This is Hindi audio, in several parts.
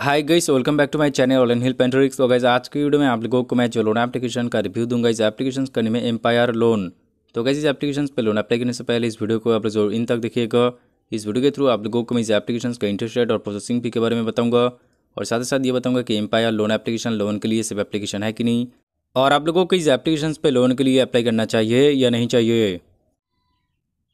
hi guys welcome back to my channel ऑलन हिल पेंट्रिक्स तो गाइस आज की वीडियो में आप लोगों को मैं जो लोन एप्लीकेशन का रिव्यू दूंगा इस एप्लीकेशन का नेम है एम्पायर लोन तो गाइस इस एप्लीकेशन पर लोन अप्लाई करने से पहले इस वीडियो को आप लोग जरूर इन तक देखिएगा इस वीडियो के थ्रू आप लोगों को मैं इस एप्लीकेशन का इंटरेस्ट रेट और प्रोसेसिंग फी के बारे में बताऊँगा और साथ ही साथ ये बताऊँगा कि एम्पायर लोन एप्लीकेशन लोन के लिए सिर्फ एप्लीकेशन है कि नहीं और आप लोगों को इस एप्लीकेशन पर लोन के लिए अप्लाई करना चाहिए या नहीं चाहिए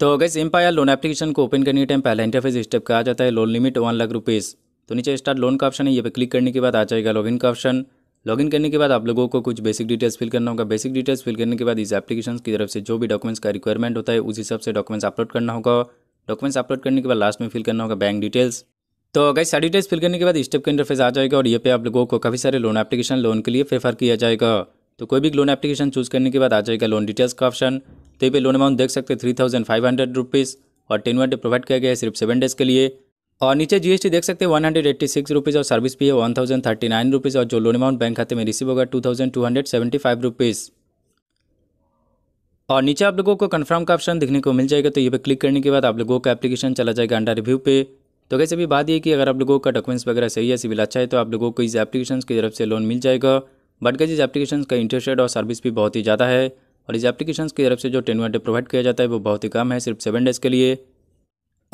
तो गैस एम्पायर लोन एप्लीकेशन को ओपन करने के टाइम पहला इंटरफेस स्टेप का आ जाता है loan limit one lakh rupees तो नीचे स्टार्ट लोन का ऑप्शन है ये पे क्लिक करने के बाद आ जाएगा लॉगिन का ऑप्शन लॉगिन करने के बाद आप लोगों को कुछ बेसिक डिटेल्स फिल करना होगा बेसिक डिटेल्स फिल करने के बाद इस एप्लीकेशन की तरफ से जो भी डॉक्यूमेंट्स का रिक्वायरमेंट होता है उस हिसाब से डॉक्यूमेंट्स अपलोड करना होगा डॉक्यूमेंट्स अपलोड करने के बाद लास्ट में फिल करना होगा बैंक डिटेल्स तो अगर सारी डिटेल्स फिल करने के बाद स्टेप का इंटरफेस आ जाएगा और ये पे आप लोगों को काफ़ी सारे लोन एप्लीकेशन लोन के लिए प्रेफर किया जाएगा तो कोई भी लोन एप्लीकेशन चूज़ करने के बाद आ जाएगा लोन डिटेल्स का ऑप्शन तो ये पे लोन अमाउंट देख सकते हैं three thousand five hundred rupees और टेन वन डे प्रोवाइड किया गया है सिर्फ सेवन डेज़ के लिए और नीचे जीएसटी देख सकते हैं one hundred eighty six rupees और सर्विस भी है one thousand thirty nine rupees और जो लोन अमाउंट बैंक खाते में रिसीव होगा two thousand two hundred seventy five rupees और नीचे आप लोगों को कन्फर्म का ऑप्शन देखने को मिल जाएगा तो ये पे क्लिक करने के बाद आप लोगों का एप्लीकेशन चला जाएगा अंडर रिव्यू पे तो कैसे भी बात ये कि अगर आप लोगों का डॉक्यूमेंट्स वगैरह सही है सिविल अच्छा है तो आप लोगों को इस एप्लीकेशन की तरफ से लोन मिल जाएगा बट कैसे इस एप्लीकेशन का इंटरेस्ट रेट और सर्विस भी बहुत ही ज़्यादा है और इस एप्लीकेशन की तरफ से जो टेन वन डे प्रोवाइड किया जाता है वो बहुत ही कम है सिर्फ सेवन डेज़ के लिए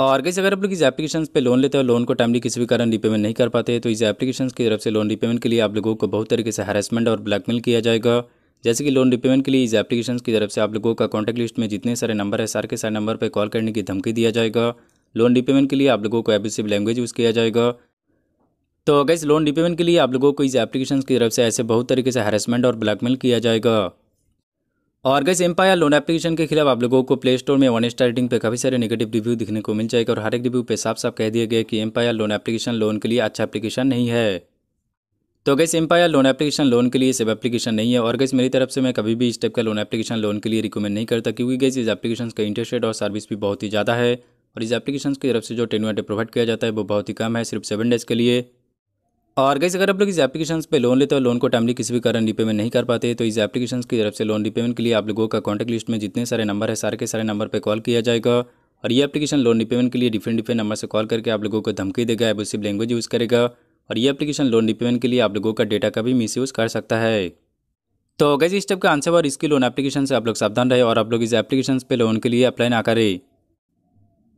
और कैसे अगर आप लोग इस एप्लीकेशन पे लोन लेते हो लोन को टाइमली किसी भी कारण रिपेमेंट नहीं कर पाते तो इस एप्लीकेशन की तरफ से लोन रिपेमेंट के लिए आप लोगों को बहुत तरीके से हरासमेंट और ब्लैकमेल किया जाएगा जैसे कि लोन रिपेमेंट के लिए इस एप्लीकेशन की तरफ से आप लोगों का कॉन्टैक्ट लिस्ट में जितने सारे नंबर है सारे के सारे नंबर पर कॉल करने की धमकी दिया जाएगा लोन रिपेमेंट के लिए आप लोगों को एबिसिव लैंग्वेज यूज़ किया जाएगा तो अगर लोन रिपेमेंट के लिए आप लोगों को इस एप्लीकेशन की तरफ से ऐसे बहुत तरीके से हरासमेंट और ब्लैकमेल किया जाएगा और गैस एम्पायर लोन एप्लीकेशन के खिलाफ आप लोगों को प्ले स्टोर में वन स्टार रेटिंग पे काफ़ी सारे नेगेटिव रिव्यू दिखने को मिल जाएगा और हर एक रिव्यू पे साफ साफ कह दिया गया कि एम्पायर लोन एप्लीकेशन लोन के लिए अच्छा एप्लीकेशन नहीं है तो gas empire loan application loan के लिए सब एप्लीकेशन नहीं है और गैस मेरी तरफ से मैं कभी भी इस टाइप का लोन एप्लीकेशन लोन के लिए रिकमेंड नहीं करता क्योंकि गैस इस एप्लीकेशन का इंटरेस्ट रेट और सर्विस भी बहुत ही ज़्यादा है और इस एप्लीकेशन की तरफ से जो टेन प्रोवाइड किया जाता है वो बहुत ही कम है सिर्फ सेवन डेज़ के लिए और गैस अगर आप लोग इस एप्लीकेशन पे लोन लेते हो लोन को टाइमली किसी भी कारण रीपेमेंट नहीं कर पाते तो इस एप्लीकेशन की तरफ से लोन रीपेमेंट के लिए आप लोगों का कॉन्टैक्ट लिस्ट में जितने सारे नंबर है सारे के सारे नंबर पर कॉल किया जाएगा और ये एप्लीकेशन लोन रीपेमेंट के लिए डिफरेंट डिफरेंट नंबर से कॉल करके आप लोगों को धमकी देगा एबोसिव लैंग्वेज यूज़ करेगा और ये एप्लीकेशन लोन रीपेमेंट के लिए आप लोगों का डेटा का भी यूज कर सकता है तो गैस इस टाइप का आंसर और इसकी लोन एप्लीकेशन से आप लोग सावधान रहे और आप लोग इस एप्लीकेशन पे लोन के लिए अप्लाई ना करें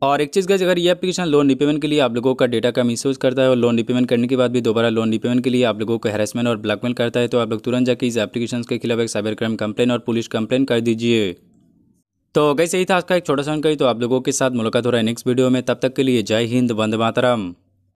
और एक चीज़ गैस अगर ये एप्लीकेशन लोन रिपेमेंट के लिए आप लोगों का डेटा का मिस करता है और लोन रिपेमेंट करने के बाद भी दोबारा लोन रिपेमेंट के लिए आप लोगों को हेरासमेंट और ब्लैकमेल करता है तो आप लोग तुरंत जाकर इस एप्लीकेशन के खिलाफ एक साइबर क्राइम कंप्लेन और पुलिस कंप्लेन कर दीजिए तो गैस यही था आज का एक छोटा सा तो आप लोगों के साथ मुलाकात हो रहा है नेक्स्ट वीडियो में तब तक के लिए जय हिंद बंद मातरम